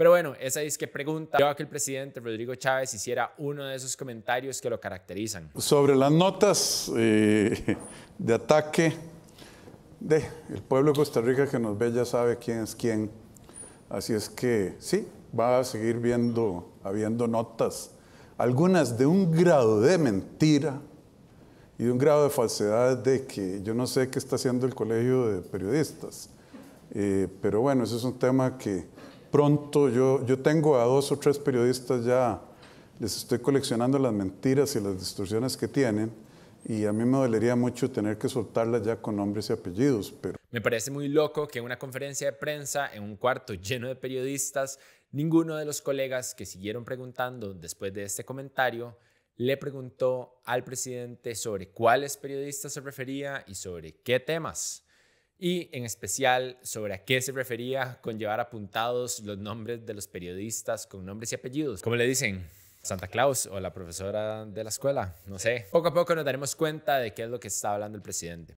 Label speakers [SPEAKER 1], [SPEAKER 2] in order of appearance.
[SPEAKER 1] Pero bueno, esa es que pregunta. Yo que el presidente Rodrigo Chávez hiciera uno de esos comentarios que lo
[SPEAKER 2] caracterizan. Sobre las notas eh, de ataque, de, el pueblo de Costa Rica que nos ve ya sabe quién es quién. Así es que sí, va a seguir viendo, habiendo notas, algunas de un grado de mentira y de un grado de falsedad de que yo no sé qué está haciendo el colegio de periodistas. Eh, pero bueno, ese es un tema que pronto yo, tengo a dos o tres periodistas ya, les estoy coleccionando las mentiras y las distorsiones que tienen. Y a mí me dolería mucho tener que soltarlas ya con nombres y apellidos, pero...
[SPEAKER 1] Me parece muy loco que en una conferencia de prensa, en un cuarto lleno de periodistas, ninguno de los colegas que siguieron preguntando después de este comentario le preguntó al presidente sobre cuáles periodistas se refería y sobre qué temas y en especial sobre a qué se refería con llevar apuntados los nombres de los periodistas con nombres y apellidos. ¿Cómo le dicen? Santa Claus o la profesora de la escuela, no sé. Poco a poco nos daremos cuenta de qué es lo que está hablando el presidente.